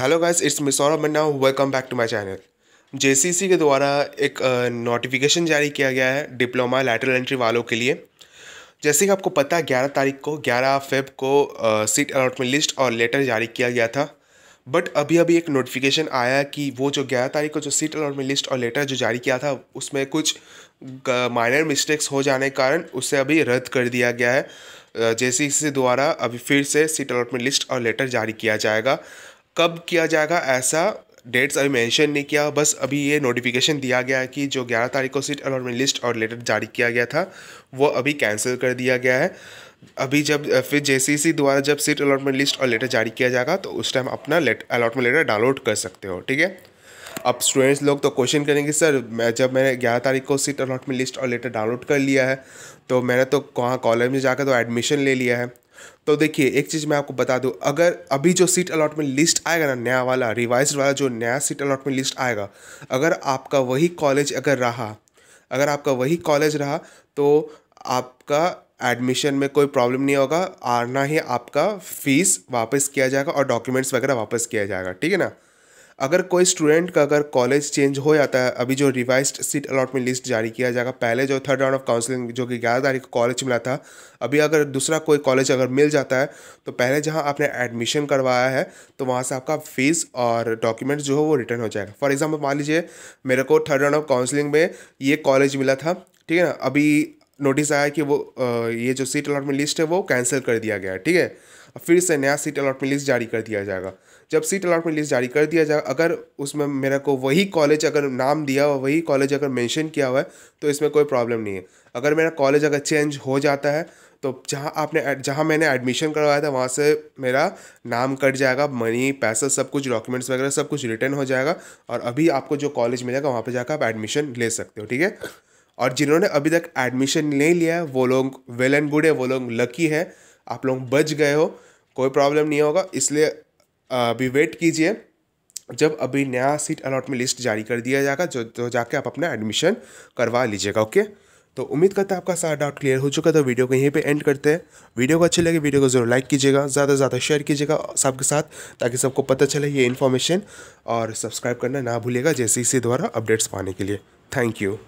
hello guys it's Miss Saurabh Manna welcome back to my channel JCC के द्वारा एक notification जारी किया गया है डिप्लोमा लैटरल एंट्री वालों के लिए जैसे कि आपको पता है ग्यारह तारीख को ग्यारह फेब को सीट अलॉटमेंट लिस्ट और लेटर जारी किया गया था बट अभी अभी एक नोटिफिकेशन आया कि वो जो ग्यारह तारीख को जो सीट अलॉटमेंट लिस्ट और लेटर जो जारी किया था उसमें कुछ माइनर मिस्टेक्स हो जाने के कारण उसे अभी रद्द कर दिया गया है जे सी द्वारा अभी फिर से सीट अलॉटमेंट लिस्ट और लेटर जारी किया जाएगा कब किया जाएगा ऐसा डेट्स अभी मेंशन नहीं किया बस अभी ये नोटिफिकेशन दिया गया है कि जो 11 तारीख को सीट अलॉटमेंट लिस्ट और लेटर जारी किया गया था वो अभी कैंसिल कर दिया गया है अभी जब फिर जे द्वारा जब सीट अलॉटमेंट लिस्ट और लेटर जारी किया जाएगा तो उस टाइम अपना लेट अलॉटमेंट लेटर डाउनलोड कर सकते हो ठीक है अब स्टूडेंट्स लोग तो क्वेश्चन करेंगे सर मैं जब मैंने ग्यारह तारीख को सीट अलॉटमेंट लिस्ट और लेटर डाउनलोड कर लिया है तो मैंने तो वहाँ कॉलेज में जाकर तो एडमिशन ले लिया है तो देखिए एक चीज़ मैं आपको बता दूँ अगर अभी जो सीट अलॉटमेंट लिस्ट आएगा ना नया वाला रिवाइज वाला जो नया सीट अलॉटमेंट लिस्ट आएगा अगर आपका वही कॉलेज अगर रहा अगर आपका वही कॉलेज रहा तो आपका एडमिशन में कोई प्रॉब्लम नहीं होगा आना ही आपका फीस वापस किया जाएगा और डॉक्यूमेंट्स वगैरह वापस किया जाएगा ठीक है ना अगर कोई स्टूडेंट का अगर कॉलेज चेंज हो जाता है अभी जो रिवाइज सीट अलॉटमेंट लिस्ट जारी किया जाएगा पहले जो थर्ड राउंड ऑफ काउंसलिंग जो कि ग्यारह तारीख को कॉलेज मिला था अभी अगर दूसरा कोई कॉलेज अगर मिल जाता है तो पहले जहाँ आपने एडमिशन करवाया है तो वहाँ से आपका फीस और डॉक्यूमेंट जो हो वो रिटर्न हो जाएगा फॉर एग्जाम्पल मान लीजिए मेरे को थर्ड राउंड ऑफ काउंसलिंग में ये कॉलेज मिला था ठीक है ना अभी नोटिस आया कि वो ये जो सीट अलॉटमेंट लिस्ट है वो कैंसिल कर दिया गया है ठीक है फिर से नया सीट अलॉटमेंट लिस्ट जारी कर दिया जाएगा जब सीट अलाटमेंट लिस्ट जारी कर दिया जाए अगर उसमें मेरे को वही कॉलेज अगर नाम दिया हुआ वही कॉलेज अगर मेंशन किया हुआ है तो इसमें कोई प्रॉब्लम नहीं है अगर मेरा कॉलेज अगर चेंज हो जाता है तो जहाँ आपने जहाँ मैंने एडमिशन करवाया था वहाँ से मेरा नाम कट जाएगा मनी पैसा सब कुछ डॉक्यूमेंट्स वगैरह सब कुछ रिटर्न हो जाएगा और अभी आपको जो कॉलेज मिलेगा वहाँ पर जाकर आप एडमिशन ले सकते हो ठीक है और जिन्होंने अभी तक एडमिशन नहीं लिया है वो लोग वेल एंड गुड है वो लोग लकी है आप लोग बच गए हो कोई प्रॉब्लम नहीं होगा इसलिए अभी वेट कीजिए जब अभी नया सीट अलॉटमेंट लिस्ट जारी कर दिया जाएगा जो तो जाके आप अपना एडमिशन करवा लीजिएगा ओके तो उम्मीद करते हैं आपका सारा डाउट क्लियर हो चुका तो वीडियो को यहीं पे एंड करते हैं वीडियो को अच्छी लगे वीडियो को जरूर लाइक कीजिएगा ज़्यादा से ज़्यादा शेयर कीजिएगा सबके साथ ताकि सबको पता चले ये इन्फॉर्मेशन और सब्सक्राइब करना ना भूलेगा जैसे इसी द्वारा अपडेट्स पाने के लिए थैंक यू